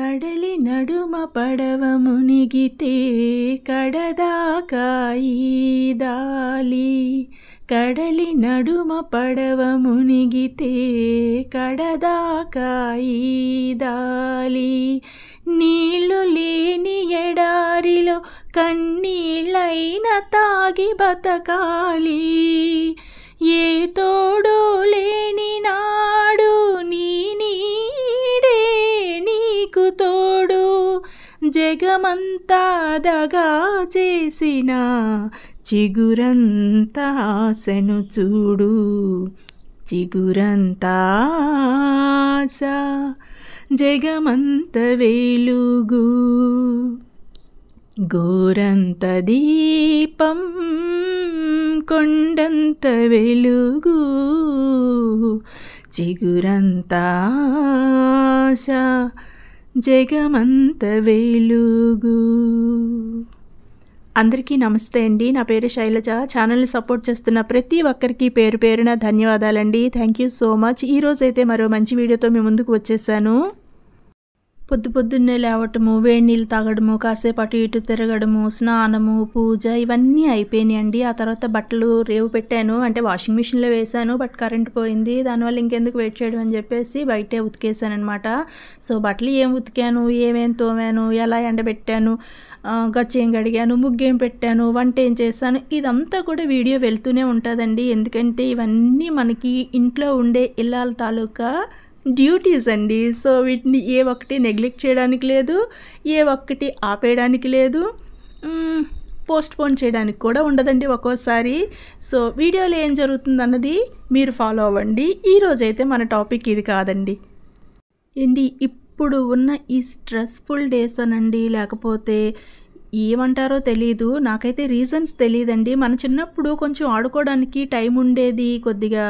ಕಡಲಿ ನಡುಮ ಪಡವ ಮುನಿಗಿತೆ ಕಡದ ದಾಲಿ ಕಡಲಿ ನಡುಮ ಪಡವ ಮುನಿಗಿತೆ ಕಡದ ದಾಲಿ ನೀಳು లేని ఎడారిలో ತಾಗಿ ತಾಗಿ ಬತಕಾಲಿ ಏ తోడు ಲೇನಿ ನಾಡು నీకు తోడు జగమంతా దగా చేసిన చిగురంతా ఆశను చూడు చిగురంతా ఆశ జగమంత వెలుగు గోరంత దీపం కొండంత వెలుగు చిగురంతాశ జగమంత వెలుగు అందరికీ నమస్తే అండి నా పేరు శైలజ ఛానల్ని సపోర్ట్ చేస్తున్న ప్రతి ఒక్కరికి పేరు పేరున ధన్యవాదాలండి థ్యాంక్ యూ సో మచ్ ఈరోజైతే మరో మంచి వీడియోతో మీ ముందుకు వచ్చేసాను పొద్దు పొద్దున్నే లేవటము వేడి నీళ్ళు తాగడము కాసేపు అటు ఇటు తిరగడము స్నానము పూజ ఇవన్నీ అయిపోయినాయండి ఆ తర్వాత బట్టలు రేవు పెట్టాను అంటే వాషింగ్ మిషన్లో వేశాను బట్ కరెంట్ పోయింది దానివల్ల ఇంకెందుకు వెయిట్ చేయడం అని చెప్పేసి బయటే అనమాట సో బట్టలు ఏం ఉతికాను ఏమేం తోమాను ఎలా ఎండబెట్టాను గచ్చేం కడిగాను ముగ్గేం పెట్టాను వంట ఏం చేశాను ఇదంతా కూడా వీడియో వెళ్తూనే ఉంటుందండి ఎందుకంటే ఇవన్నీ మనకి ఇంట్లో ఉండే ఇల్లాల తాలూకా డ్యూటీస్ అండి సో వీటిని ఏ ఒక్కటి నెగ్లెక్ట్ చేయడానికి లేదు ఏ ఒక్కటి ఆపేయడానికి లేదు పోస్ట్పోన్ చేయడానికి కూడా ఉండదండి ఒక్కోసారి సో వీడియోలో ఏం జరుగుతుంది అన్నది మీరు ఫాలో అవ్వండి ఈరోజైతే మన టాపిక్ ఇది కాదండి ఏంటి ఇప్పుడు ఉన్న ఈ స్ట్రెస్ఫుల్ డేస్ అనండి లేకపోతే ఏమంటారో తెలియదు నాకైతే రీజన్స్ తెలియదండి మన చిన్నప్పుడు కొంచెం ఆడుకోవడానికి టైం ఉండేది కొద్దిగా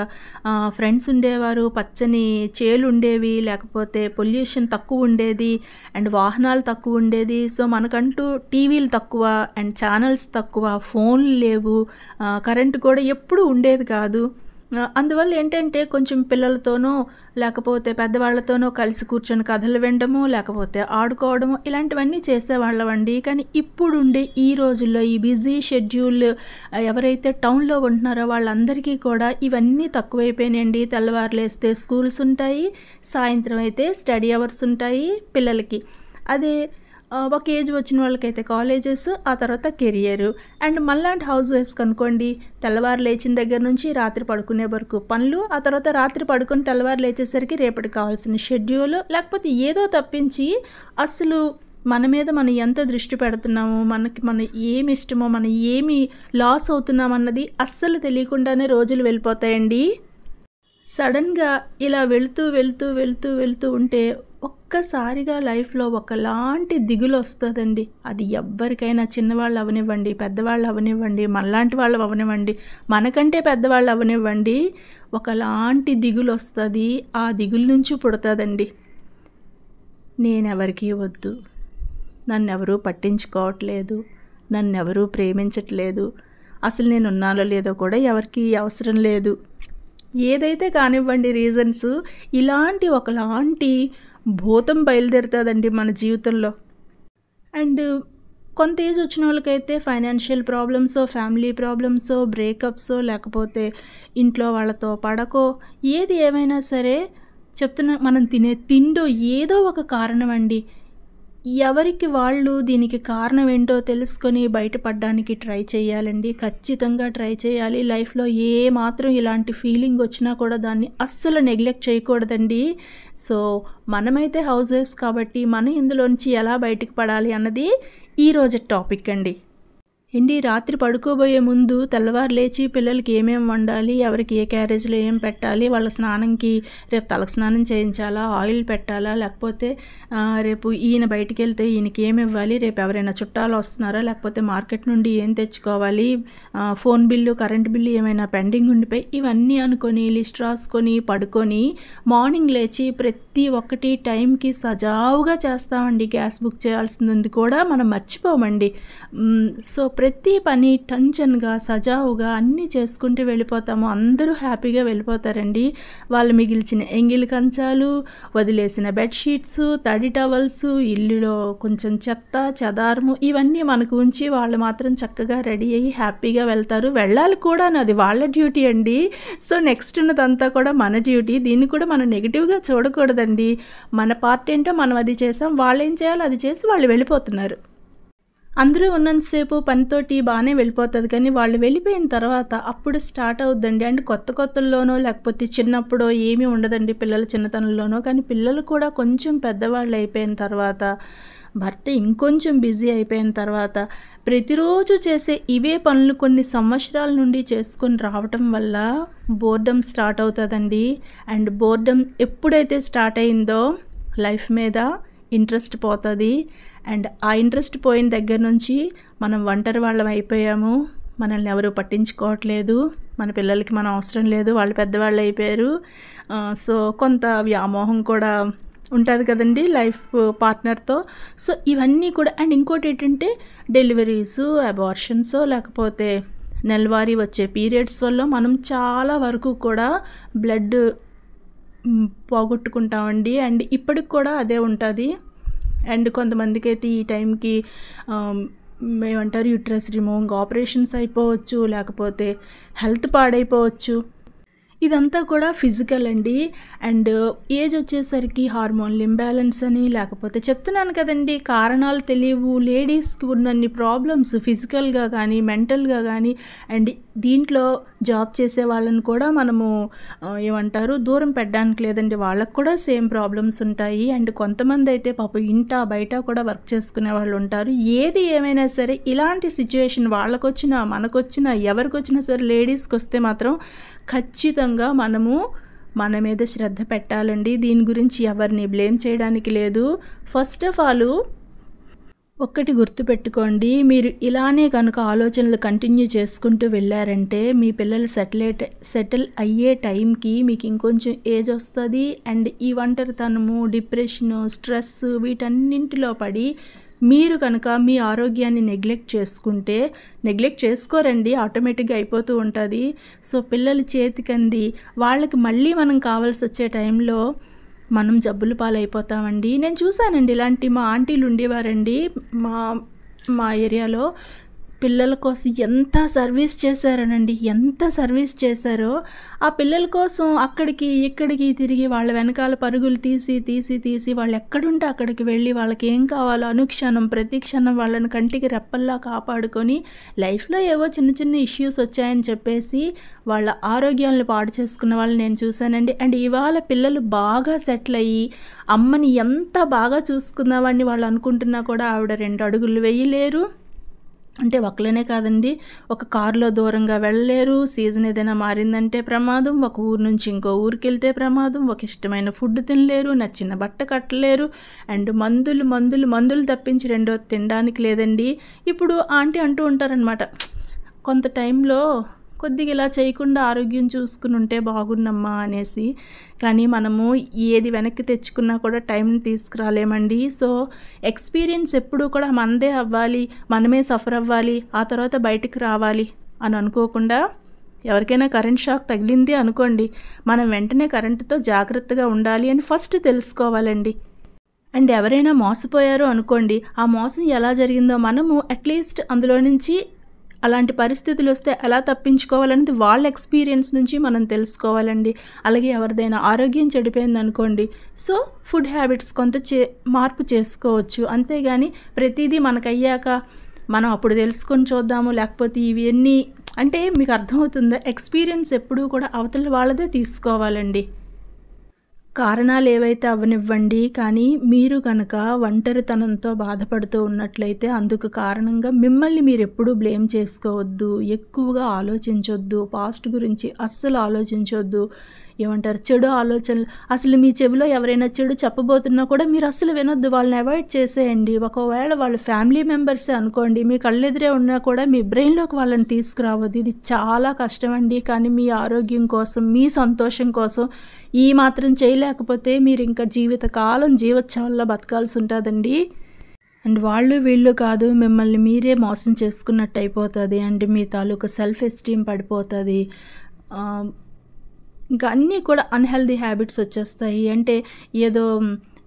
ఫ్రెండ్స్ ఉండేవారు పచ్చని చేలు ఉండేవి లేకపోతే పొల్యూషన్ తక్కువ ఉండేది అండ్ వాహనాలు తక్కువ ఉండేది సో మనకంటూ టీవీలు తక్కువ అండ్ ఛానల్స్ తక్కువ ఫోన్లు లేవు కరెంటు కూడా ఎప్పుడు ఉండేది కాదు అందువల్ల ఏంటంటే కొంచెం పిల్లలతోనో లేకపోతే పెద్దవాళ్లతోనో కలిసి కూర్చొని కథలు వినడము లేకపోతే ఆడుకోవడము ఇలాంటివన్నీ అండి కానీ ఇప్పుడుండే ఈ రోజుల్లో ఈ బిజీ షెడ్యూల్ ఎవరైతే టౌన్లో ఉంటున్నారో వాళ్ళందరికీ కూడా ఇవన్నీ తక్కువైపోయినాయండి తెల్లవారులేస్తే స్కూల్స్ ఉంటాయి సాయంత్రం అయితే స్టడీ అవర్స్ ఉంటాయి పిల్లలకి అదే ఒక ఏజ్ వచ్చిన వాళ్ళకైతే కాలేజెస్ ఆ తర్వాత కెరియర్ అండ్ మళ్ళాంటి హౌస్ వైఫ్స్ కనుక్కోండి తెల్లవారు లేచిన దగ్గర నుంచి రాత్రి పడుకునే వరకు పనులు ఆ తర్వాత రాత్రి పడుకొని తెల్లవారు లేచేసరికి రేపటికి కావాల్సిన షెడ్యూల్ లేకపోతే ఏదో తప్పించి అసలు మన మీద మనం ఎంత దృష్టి పెడుతున్నాము మనకి మనం ఏమి ఇష్టమో మనం ఏమి లాస్ అవుతున్నాం అన్నది అస్సలు తెలియకుండానే రోజులు వెళ్ళిపోతాయండి సడన్గా ఇలా వెళుతూ వెళుతూ వెళుతూ వెళుతూ ఉంటే ఒక్కసారిగా లైఫ్లో ఒకలాంటి దిగులు వస్తుందండి అది ఎవ్వరికైనా చిన్నవాళ్ళు అవనివ్వండి పెద్దవాళ్ళు అవనివ్వండి మనలాంటి వాళ్ళు అవనివ్వండి మనకంటే పెద్దవాళ్ళు అవనివ్వండి ఒకలాంటి దిగులు వస్తుంది ఆ దిగుల నుంచి పుడుతుందండి నేనెవరికి వద్దు నన్నెవరూ పట్టించుకోవట్లేదు నన్నెవరూ ప్రేమించట్లేదు అసలు నేను ఉన్నాలో లేదో కూడా ఎవరికీ అవసరం లేదు ఏదైతే కానివ్వండి రీజన్స్ ఇలాంటి ఒకలాంటి భూతం బయలుదేరుతుందండి మన జీవితంలో అండ్ కొంత ఏజ్ వచ్చిన వాళ్ళకైతే financial problems family problems breakups లేకపోతే ఇంట్లో వాళ్ళతో పడకో ఏది ఏమైనా సరే చెప్తున్న మనం తినే తిండో ఏదో ఒక కారణం అండి ఎవరికి వాళ్ళు దీనికి కారణం ఏంటో తెలుసుకొని బయటపడడానికి ట్రై చేయాలండి ఖచ్చితంగా ట్రై చేయాలి లైఫ్లో ఏ మాత్రం ఇలాంటి ఫీలింగ్ వచ్చినా కూడా దాన్ని అస్సలు నెగ్లెక్ట్ చేయకూడదండి సో మనమైతే హౌస్ వైఫ్స్ కాబట్టి మనం ఇందులోంచి ఎలా బయటకు పడాలి అన్నది ఈరోజు టాపిక్ అండి ఏంటి రాత్రి పడుకోబోయే ముందు తెల్లవారు లేచి పిల్లలకి ఏమేమి వండాలి ఎవరికి ఏ క్యారేజ్లో ఏం పెట్టాలి వాళ్ళ స్నానంకి రేపు తలకు స్నానం చేయించాలా ఆయిల్ పెట్టాలా లేకపోతే రేపు ఈయన బయటికి వెళ్తే ఈయనకి ఏమి ఇవ్వాలి రేపు ఎవరైనా చుట్టాలు వస్తున్నారా లేకపోతే మార్కెట్ నుండి ఏం తెచ్చుకోవాలి ఫోన్ బిల్లు కరెంట్ బిల్లు ఏమైనా పెండింగ్ ఉండిపోయి ఇవన్నీ అనుకొని లిస్ట్ రాసుకొని పడుకొని మార్నింగ్ లేచి ప్రతి ఒక్కటి టైంకి సజావుగా చేస్తామండి గ్యాస్ బుక్ చేయాల్సింది కూడా మనం మర్చిపోమండి సో ప్రతి పని టెన్షన్గా సజావుగా అన్నీ చేసుకుంటూ వెళ్ళిపోతాము అందరూ హ్యాపీగా వెళ్ళిపోతారండి వాళ్ళు మిగిల్చిన ఎంగిలి కంచాలు వదిలేసిన బెడ్షీట్స్ తడి టవల్స్ ఇల్లులో కొంచెం చెత్త చెదారము ఇవన్నీ మనకు ఉంచి వాళ్ళు మాత్రం చక్కగా రెడీ అయ్యి హ్యాపీగా వెళ్తారు వెళ్ళాలి కూడా అది వాళ్ళ డ్యూటీ అండి సో నెక్స్ట్ ఉన్నదంతా కూడా మన డ్యూటీ దీన్ని కూడా మనం నెగిటివ్గా చూడకూడదండి మన పార్ట్ ఏంటో మనం అది చేసాం వాళ్ళు ఏం చేయాలో అది చేసి వాళ్ళు వెళ్ళిపోతున్నారు అందరూ ఉన్నంతసేపు పనితోటి బాగానే వెళ్ళిపోతుంది కానీ వాళ్ళు వెళ్ళిపోయిన తర్వాత అప్పుడు స్టార్ట్ అవుద్దండి అండ్ కొత్త కొత్తల్లోనో లేకపోతే చిన్నప్పుడో ఏమీ ఉండదండి పిల్లల చిన్నతనంలోనో కానీ పిల్లలు కూడా కొంచెం పెద్దవాళ్ళు అయిపోయిన తర్వాత భర్త ఇంకొంచెం బిజీ అయిపోయిన తర్వాత ప్రతిరోజు చేసే ఇవే పనులు కొన్ని సంవత్సరాల నుండి చేసుకొని రావటం వల్ల బోర్డమ్ స్టార్ట్ అవుతుందండి అండ్ బోర్డమ్ ఎప్పుడైతే స్టార్ట్ అయిందో లైఫ్ మీద ఇంట్రెస్ట్ పోతుంది అండ్ ఆ ఇంట్రెస్ట్ పోయిన దగ్గర నుంచి మనం ఒంటరి వాళ్ళం అయిపోయాము మనల్ని ఎవరు పట్టించుకోవట్లేదు మన పిల్లలకి మనం అవసరం లేదు వాళ్ళు పెద్దవాళ్ళు అయిపోయారు సో కొంత వ్యామోహం కూడా ఉంటుంది కదండి లైఫ్ పార్ట్నర్తో సో ఇవన్నీ కూడా అండ్ ఇంకోటి ఏంటంటే డెలివరీస్ అబార్షన్స్ లేకపోతే నెలవారీ వచ్చే పీరియడ్స్ వల్ల మనం చాలా వరకు కూడా బ్లడ్ పోగొట్టుకుంటామండి అండ్ ఇప్పటికి కూడా అదే ఉంటుంది అండ్ కొంతమందికి అయితే ఈ టైంకి మేమంటారు యూట్రస్ రిమూవింగ్ ఆపరేషన్స్ అయిపోవచ్చు లేకపోతే హెల్త్ పాడైపోవచ్చు ఇదంతా కూడా ఫిజికల్ అండి అండ్ ఏజ్ వచ్చేసరికి హార్మోన్ ఇంబ్యాలెన్స్ అని లేకపోతే చెప్తున్నాను కదండి కారణాలు తెలియవు లేడీస్కి ఉన్నన్ని ప్రాబ్లమ్స్ ఫిజికల్గా కానీ మెంటల్గా కానీ అండ్ దీంట్లో జాబ్ చేసే వాళ్ళని కూడా మనము ఏమంటారు దూరం పెట్టడానికి లేదండి వాళ్ళకు కూడా సేమ్ ప్రాబ్లమ్స్ ఉంటాయి అండ్ కొంతమంది అయితే పాప ఇంట బయట కూడా వర్క్ చేసుకునే వాళ్ళు ఉంటారు ఏది ఏమైనా సరే ఇలాంటి సిచ్యువేషన్ వచ్చినా ఎవరికి వచ్చినా సరే లేడీస్కి వస్తే మాత్రం ఖచ్చితంగా మనము మన మీద శ్రద్ధ పెట్టాలండి దీని గురించి ఎవరిని బ్లేమ్ చేయడానికి లేదు ఫస్ట్ ఆఫ్ ఆల్ ఒక్కటి గుర్తుపెట్టుకోండి మీరు ఇలానే కనుక ఆలోచనలు కంటిన్యూ చేసుకుంటూ వెళ్ళారంటే మీ పిల్లలు సెటిలేట్ సెటిల్ అయ్యే టైంకి మీకు ఇంకొంచెం ఏజ్ వస్తుంది అండ్ ఈ ఒంటరితనము డిప్రెషను స్ట్రెస్ వీటన్నింటిలో పడి మీరు కనుక మీ ఆరోగ్యాన్ని నెగ్లెక్ట్ చేసుకుంటే నెగ్లెక్ట్ చేసుకోరండి ఆటోమేటిక్గా అయిపోతూ ఉంటుంది సో పిల్లలు చేతికంది వాళ్ళకి మళ్ళీ మనం కావాల్సి వచ్చే టైంలో మనం జబ్బులు పాలైపోతామండి నేను చూశానండి ఇలాంటి మా ఆంటీలు ఉండేవారండి మా మా ఏరియాలో పిల్లల కోసం ఎంత సర్వీస్ చేశారనండి ఎంత సర్వీస్ చేశారో ఆ పిల్లల కోసం అక్కడికి ఇక్కడికి తిరిగి వాళ్ళ వెనకాల పరుగులు తీసి తీసి తీసి వాళ్ళు ఎక్కడుంటే అక్కడికి వెళ్ళి వాళ్ళకి ఏం కావాలో అనుక్షణం ప్రతి క్షణం వాళ్ళని కంటికి రెప్పల్లా కాపాడుకొని లైఫ్లో ఏవో చిన్న చిన్న ఇష్యూస్ వచ్చాయని చెప్పేసి వాళ్ళ ఆరోగ్యాలను పాడు చేసుకున్న వాళ్ళని నేను చూశానండి అండ్ ఇవాళ పిల్లలు బాగా సెటిల్ అయ్యి అమ్మని ఎంత బాగా చూసుకున్నావని వాళ్ళు అనుకుంటున్నా కూడా ఆవిడ రెండు అడుగులు వేయలేరు అంటే ఒకళ్ళనే కాదండి ఒక కారులో దూరంగా వెళ్ళలేరు సీజన్ ఏదైనా మారిందంటే ప్రమాదం ఒక ఊరు నుంచి ఇంకో ఊరికి వెళ్తే ప్రమాదం ఒక ఇష్టమైన ఫుడ్ తినలేరు నచ్చిన బట్ట కట్టలేరు అండ్ మందులు మందులు మందులు తప్పించి రెండో తినడానికి లేదండి ఇప్పుడు ఆంటీ అంటూ ఉంటారనమాట కొంత టైంలో కొద్దిగా ఇలా చేయకుండా ఆరోగ్యం చూసుకుని ఉంటే బాగున్నమ్మా అనేసి కానీ మనము ఏది వెనక్కి తెచ్చుకున్నా కూడా టైంని తీసుకురాలేమండి సో ఎక్స్పీరియన్స్ ఎప్పుడూ కూడా మనదే అవ్వాలి మనమే సఫర్ అవ్వాలి ఆ తర్వాత బయటికి రావాలి అని అనుకోకుండా ఎవరికైనా కరెంట్ షాక్ తగిలింది అనుకోండి మనం వెంటనే కరెంటుతో జాగ్రత్తగా ఉండాలి అని ఫస్ట్ తెలుసుకోవాలండి అండ్ ఎవరైనా మోసపోయారు అనుకోండి ఆ మోసం ఎలా జరిగిందో మనము అట్లీస్ట్ అందులో నుంచి అలాంటి పరిస్థితులు వస్తే ఎలా తప్పించుకోవాలనేది వాళ్ళ ఎక్స్పీరియన్స్ నుంచి మనం తెలుసుకోవాలండి అలాగే ఎవరిదైనా ఆరోగ్యం చెడిపోయింది అనుకోండి సో ఫుడ్ హ్యాబిట్స్ కొంత చే మార్పు చేసుకోవచ్చు అంతేగాని ప్రతిదీ మనకయ్యాక మనం అప్పుడు తెలుసుకొని చూద్దాము లేకపోతే ఇవన్నీ అంటే మీకు అర్థమవుతుందా ఎక్స్పీరియన్స్ ఎప్పుడూ కూడా అవతల వాళ్ళదే తీసుకోవాలండి కారణాలు ఏవైతే అవనివ్వండి కానీ మీరు కనుక ఒంటరితనంతో బాధపడుతూ ఉన్నట్లయితే అందుకు కారణంగా మిమ్మల్ని మీరు ఎప్పుడూ బ్లేమ్ చేసుకోవద్దు ఎక్కువగా ఆలోచించొద్దు పాస్ట్ గురించి అస్సలు ఆలోచించొద్దు ఏమంటారు చెడు ఆలోచనలు అసలు మీ చెవిలో ఎవరైనా చెడు చెప్పబోతున్నా కూడా మీరు అసలు వినొద్దు వాళ్ళని అవాయిడ్ చేసేయండి ఒకవేళ వాళ్ళ ఫ్యామిలీ మెంబర్స్ అనుకోండి మీ కళ్ళెదిరే ఉన్నా కూడా మీ బ్రెయిన్లోకి వాళ్ళని తీసుకురావద్దు ఇది చాలా కష్టం అండి కానీ మీ ఆరోగ్యం కోసం మీ సంతోషం కోసం ఈ మాత్రం చేయలేకపోతే మీరు ఇంకా జీవితకాలం జీవోత్సవంలో బతకాల్సి ఉంటుందండి అండ్ వాళ్ళు వీళ్ళు కాదు మిమ్మల్ని మీరే మోసం చేసుకున్నట్టు అయిపోతుంది అండ్ మీ తాలూకా సెల్ఫ్ ఎస్టీమ్ పడిపోతుంది ఇంకా అన్నీ కూడా అన్హెల్దీ హ్యాబిట్స్ వచ్చేస్తాయి అంటే ఏదో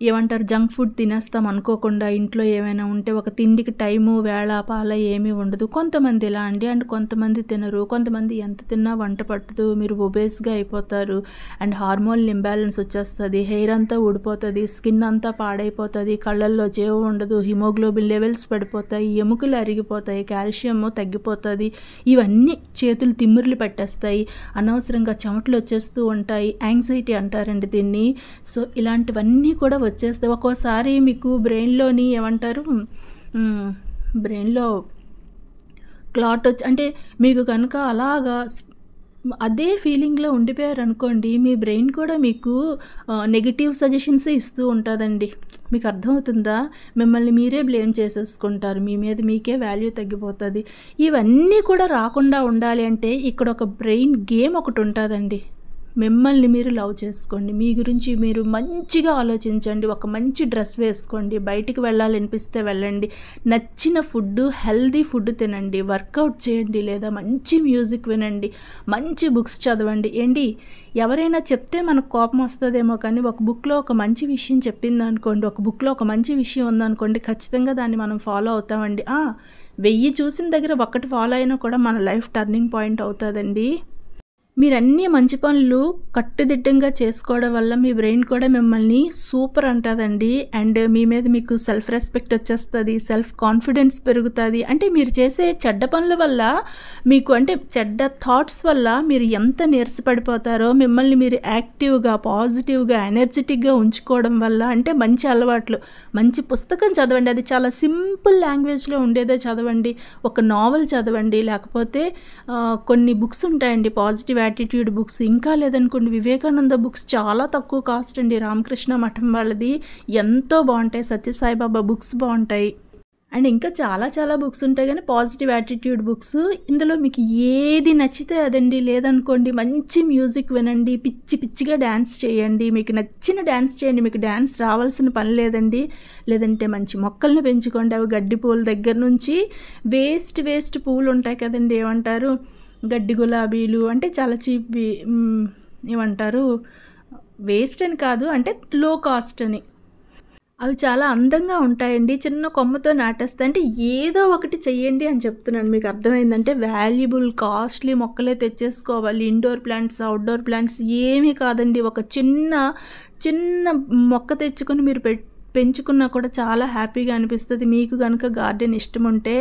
ఏమంటారు జంక్ ఫుడ్ తినేస్తాం అనుకోకుండా ఇంట్లో ఏమైనా ఉంటే ఒక తిండికి టైము వేళ పాల ఏమీ ఉండదు కొంతమంది ఇలా అండి అండ్ కొంతమంది తినరు కొంతమంది ఎంత తిన్నా వంట పట్టదు మీరు ఒబేస్గా అయిపోతారు అండ్ హార్మోన్ ఇంబ్యాలెన్స్ వచ్చేస్తుంది హెయిర్ అంతా ఊడిపోతుంది స్కిన్ అంతా పాడైపోతుంది కళ్ళల్లో జీవం ఉండదు హిమోగ్లోబిన్ లెవెల్స్ పడిపోతాయి ఎముకలు అరిగిపోతాయి కాల్షియము తగ్గిపోతుంది ఇవన్నీ చేతులు తిమ్మిర్లు పెట్టేస్తాయి అనవసరంగా చెమటలు వచ్చేస్తూ ఉంటాయి యాంగ్జైటీ అంటారండి దీన్ని సో ఇలాంటివన్నీ కూడా వచ్చేస్తే ఒక్కోసారి మీకు బ్రెయిన్లోని ఏమంటారు బ్రెయిన్లో క్లాట్ వచ్చి అంటే మీకు కనుక అలాగా అదే ఫీలింగ్లో ఉండిపోయారనుకోండి మీ బ్రెయిన్ కూడా మీకు నెగిటివ్ సజెషన్స్ ఇస్తూ ఉంటుందండి మీకు అర్థమవుతుందా మిమ్మల్ని మీరే బ్లేమ్ చేసేసుకుంటారు మీ మీద మీకే వాల్యూ తగ్గిపోతుంది ఇవన్నీ కూడా రాకుండా ఉండాలి అంటే ఇక్కడ ఒక బ్రెయిన్ గేమ్ ఒకటి ఉంటుందండి మిమ్మల్ని మీరు లవ్ చేసుకోండి మీ గురించి మీరు మంచిగా ఆలోచించండి ఒక మంచి డ్రెస్ వేసుకోండి బయటికి వెళ్ళాలి అనిపిస్తే వెళ్ళండి నచ్చిన ఫుడ్ హెల్దీ ఫుడ్ తినండి వర్కౌట్ చేయండి లేదా మంచి మ్యూజిక్ వినండి మంచి బుక్స్ చదవండి ఏంటి ఎవరైనా చెప్తే మనకు కోపం వస్తుందేమో కానీ ఒక బుక్లో ఒక మంచి విషయం చెప్పిందనుకోండి ఒక బుక్లో ఒక మంచి విషయం ఉందనుకోండి ఖచ్చితంగా దాన్ని మనం ఫాలో అవుతామండి వెయ్యి చూసిన దగ్గర ఒకటి ఫాలో అయినా కూడా మన లైఫ్ టర్నింగ్ పాయింట్ అవుతుందండి మీరన్నీ మంచి పనులు కట్టుదిట్టంగా చేసుకోవడం వల్ల మీ బ్రెయిన్ కూడా మిమ్మల్ని సూపర్ అంటుందండి అండ్ మీ మీద మీకు సెల్ఫ్ రెస్పెక్ట్ వచ్చేస్తుంది సెల్ఫ్ కాన్ఫిడెన్స్ పెరుగుతుంది అంటే మీరు చేసే చెడ్డ పనుల వల్ల మీకు అంటే చెడ్డ థాట్స్ వల్ల మీరు ఎంత నీరసపడిపోతారో మిమ్మల్ని మీరు యాక్టివ్గా పాజిటివ్గా ఎనర్జెటిక్గా ఉంచుకోవడం వల్ల అంటే మంచి అలవాట్లు మంచి పుస్తకం చదవండి అది చాలా సింపుల్ లాంగ్వేజ్లో ఉండేదే చదవండి ఒక నావెల్ చదవండి లేకపోతే కొన్ని బుక్స్ ఉంటాయండి పాజిటివ్ గ్రాటిట్యూడ్ బుక్స్ ఇంకా లేదనుకోండి వివేకానంద బుక్స్ చాలా తక్కువ కాస్ట్ అండి రామకృష్ణ మఠం వాళ్ళది ఎంతో బాగుంటాయి సత్యసాయిబాబా బుక్స్ బాగుంటాయి అండ్ ఇంకా చాలా చాలా బుక్స్ ఉంటాయి కానీ పాజిటివ్ యాటిట్యూడ్ బుక్స్ ఇందులో మీకు ఏది నచ్చితే అదండి లేదనుకోండి మంచి మ్యూజిక్ వినండి పిచ్చి పిచ్చిగా డ్యాన్స్ చేయండి మీకు నచ్చిన డ్యాన్స్ చేయండి మీకు డ్యాన్స్ రావాల్సిన పని లేదండి లేదంటే మంచి మొక్కల్ని పెంచుకోండి అవి గడ్డి పూల దగ్గర నుంచి వేస్ట్ వేస్ట్ పూలు ఉంటాయి కదండి ఏమంటారు గడ్డి గులాబీలు అంటే చాలా చీప్ ఏమంటారు వేస్ట్ అని కాదు అంటే లో కాస్ట్ అని అవి చాలా అందంగా ఉంటాయండి చిన్న కొమ్మతో నాటేస్తే అంటే ఏదో ఒకటి చెయ్యండి అని చెప్తున్నాను మీకు అర్థమైందంటే వాల్యుబుల్ కాస్ట్లీ మొక్కలే తెచ్చేసుకోవాలి ఇండోర్ ప్లాంట్స్ అవుట్డోర్ ప్లాంట్స్ ఏమీ కాదండి ఒక చిన్న చిన్న మొక్క తెచ్చుకొని మీరు పెట్ పెంచుకున్నా కూడా చాలా హ్యాపీగా అనిపిస్తుంది మీకు కనుక గార్డెన్ ఇష్టం ఉంటే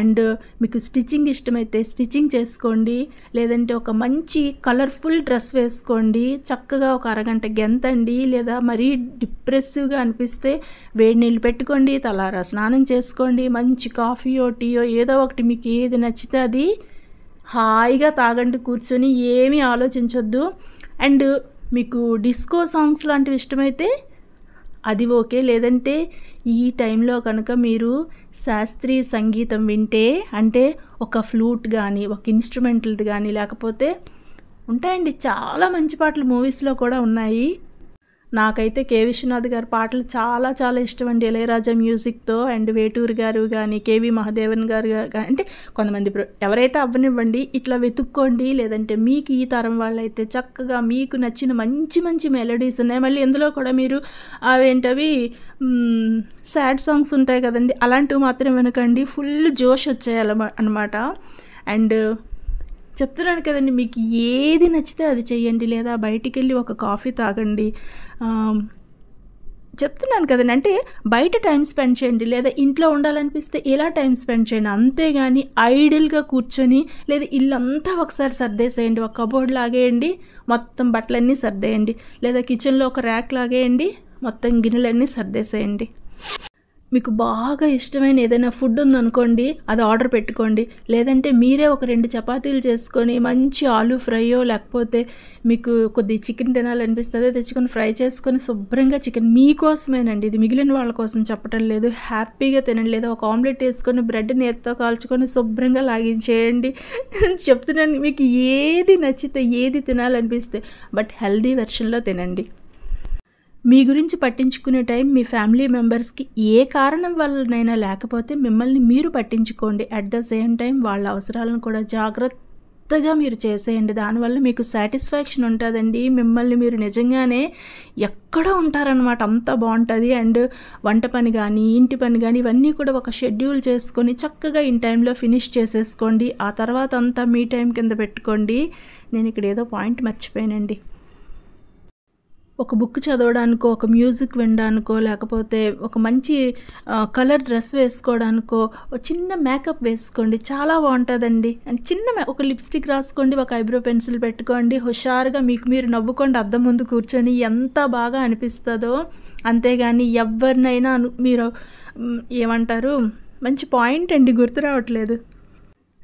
అండ్ మీకు స్టిచ్చింగ్ ఇష్టమైతే స్టిచ్చింగ్ చేసుకోండి లేదంటే ఒక మంచి కలర్ఫుల్ డ్రెస్ వేసుకోండి చక్కగా ఒక అరగంట గెంతండి లేదా మరీ డిప్రెసివ్గా అనిపిస్తే వేడి నీళ్ళు పెట్టుకోండి తలార స్నానం చేసుకోండి మంచి కాఫీయో టీయో ఏదో ఒకటి మీకు ఏది నచ్చితే అది హాయిగా తాగండి కూర్చొని ఏమీ ఆలోచించొద్దు అండ్ మీకు డిస్కో సాంగ్స్ లాంటివి ఇష్టమైతే అది ఓకే లేదంటే ఈ టైంలో కనుక మీరు శాస్త్రీయ సంగీతం వింటే అంటే ఒక ఫ్లూట్ కానీ ఒక ఇన్స్ట్రుమెంట్లది కానీ లేకపోతే ఉంటాయండి చాలా మంచి పాటలు మూవీస్లో కూడా ఉన్నాయి నాకైతే కే విశ్వనాథ్ గారి పాటలు చాలా చాలా ఇష్టం అండి ఇళయరాజా మ్యూజిక్తో అండ్ వేటూరు గారు కానీ కేవి మహాదేవన్ గారు అంటే కొంతమంది ఎవరైతే అవ్వనివ్వండి ఇట్లా వెతుక్కోండి లేదంటే మీకు ఈ తరం వాళ్ళైతే చక్కగా మీకు నచ్చిన మంచి మంచి మెలడీస్ ఉన్నాయి మళ్ళీ ఇందులో కూడా మీరు అవేంటవి సాడ్ సాంగ్స్ ఉంటాయి కదండి అలాంటివి మాత్రం వినకండి ఫుల్ జోష్ వచ్చాయి అనమాట అండ్ చెప్తున్నాను కదండి మీకు ఏది నచ్చితే అది చేయండి లేదా బయటికి వెళ్ళి ఒక కాఫీ తాగండి చెప్తున్నాను కదండి అంటే బయట టైం స్పెండ్ చేయండి లేదా ఇంట్లో ఉండాలనిపిస్తే ఎలా టైం స్పెండ్ చేయండి అంతేగాని ఐడిల్గా కూర్చొని లేదా ఇల్లంతా ఒకసారి సర్దేసేయండి ఒక కబోర్డ్ లాగేయండి మొత్తం బట్టలన్నీ సర్దేయండి లేదా కిచెన్లో ఒక ర్యాక్ లాగేయండి మొత్తం గిన్నెలన్నీ సర్దేసేయండి మీకు బాగా ఇష్టమైన ఏదైనా ఫుడ్ ఉందనుకోండి అది ఆర్డర్ పెట్టుకోండి లేదంటే మీరే ఒక రెండు చపాతీలు చేసుకొని మంచి ఆలు ఫ్రైయో లేకపోతే మీకు కొద్ది చికెన్ తినాలనిపిస్తుంది తెచ్చుకొని ఫ్రై చేసుకొని శుభ్రంగా చికెన్ మీకోసమేనండి ఇది మిగిలిన వాళ్ళ కోసం చెప్పటం లేదు హ్యాపీగా తినండి లేదా ఒక ఆమ్లెట్ వేసుకొని బ్రెడ్ నేతితో కాల్చుకొని శుభ్రంగా లాగించేయండి చెప్తున్నాను మీకు ఏది నచ్చితే ఏది తినాలనిపిస్తే బట్ హెల్దీ వెర్షన్లో తినండి మీ గురించి పట్టించుకునే టైం మీ ఫ్యామిలీ మెంబర్స్కి ఏ కారణం వల్లనైనా లేకపోతే మిమ్మల్ని మీరు పట్టించుకోండి అట్ ద సేమ్ టైం వాళ్ళ అవసరాలను కూడా జాగ్రత్తగా మీరు చేసేయండి దానివల్ల మీకు సాటిస్ఫాక్షన్ ఉంటుందండి మిమ్మల్ని మీరు నిజంగానే ఎక్కడ ఉంటారనమాట అంత బాగుంటుంది అండ్ వంట పని కానీ ఇంటి పని కానీ ఇవన్నీ కూడా ఒక షెడ్యూల్ చేసుకొని చక్కగా ఇన్ టైంలో ఫినిష్ చేసేసుకోండి ఆ తర్వాత అంతా మీ టైం కింద పెట్టుకోండి నేను ఇక్కడ ఏదో పాయింట్ మర్చిపోయానండి ఒక బుక్ చదవడానికో ఒక మ్యూజిక్ వినడానికో లేకపోతే ఒక మంచి కలర్ డ్రెస్ వేసుకోవడానికో ఒక చిన్న మేకప్ వేసుకోండి చాలా బాగుంటుందండి అండ్ చిన్న ఒక లిప్స్టిక్ రాసుకోండి ఒక ఐబ్రో పెన్సిల్ పెట్టుకోండి హుషారుగా మీకు మీరు నవ్వుకోండి అద్దం ముందు కూర్చొని ఎంత బాగా అనిపిస్తుందో అంతేగాని ఎవరినైనా మీరు ఏమంటారు మంచి పాయింట్ అండి గుర్తు రావట్లేదు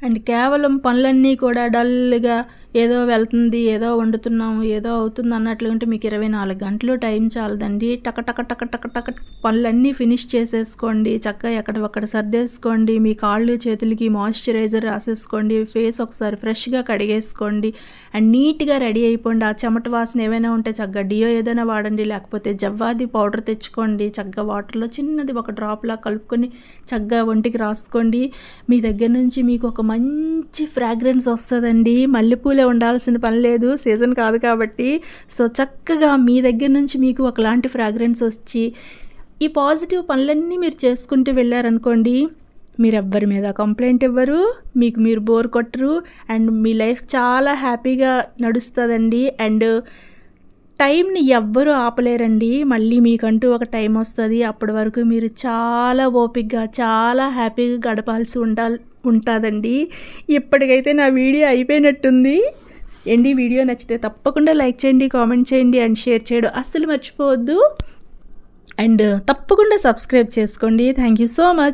అండ్ కేవలం పనులన్నీ కూడా డల్గా ఏదో వెళ్తుంది ఏదో వండుతున్నాము ఏదో అవుతుంది అన్నట్లు ఉంటే మీకు ఇరవై నాలుగు గంటలు టైం చాలదండి టక టక టక టక టక పనులన్నీ ఫినిష్ చేసేసుకోండి చక్కగా ఒక్కడ సర్దేసుకోండి మీ కాళ్ళు చేతులకి మాయిశ్చరైజర్ రాసేసుకోండి ఫేస్ ఒకసారి ఫ్రెష్గా కడిగేసుకోండి అండ్ నీట్గా రెడీ అయిపోండి ఆ చెమట వాసన ఏమైనా ఉంటే చక్కగా డియో ఏదైనా వాడండి లేకపోతే జవ్వాది పౌడర్ తెచ్చుకోండి చక్కగా వాటర్లో చిన్నది ఒక డ్రాప్లా కలుపుకొని చక్కగా ఒంటికి రాసుకోండి మీ దగ్గర నుంచి మీకు ఒక మంచి ఫ్రాగ్రెన్స్ వస్తుందండి మల్లెపూల ఊర్లో ఉండాల్సిన పని లేదు సీజన్ కాదు కాబట్టి సో చక్కగా మీ దగ్గర నుంచి మీకు ఒకలాంటి ఫ్రాగ్రెన్స్ వచ్చి ఈ పాజిటివ్ పనులన్నీ మీరు చేసుకుంటూ వెళ్ళారనుకోండి మీరు ఎవ్వరి మీద కంప్లైంట్ ఇవ్వరు మీకు మీరు బోర్ కొట్టరు అండ్ మీ లైఫ్ చాలా హ్యాపీగా నడుస్తుందండి అండ్ టైంని ఎవ్వరూ ఆపలేరండి మళ్ళీ మీకంటూ ఒక టైం వస్తుంది అప్పటి వరకు మీరు చాలా ఓపిక్గా చాలా హ్యాపీగా గడపాల్సి ఉండాలి ఉంటుందండి ఇప్పటికైతే నా వీడియో అయిపోయినట్టుంది ఎండి వీడియో నచ్చితే తప్పకుండా లైక్ చేయండి కామెంట్ చేయండి అండ్ షేర్ చేయడం అస్సలు మర్చిపోవద్దు అండ్ తప్పకుండా సబ్స్క్రైబ్ చేసుకోండి థ్యాంక్ యూ సో మచ్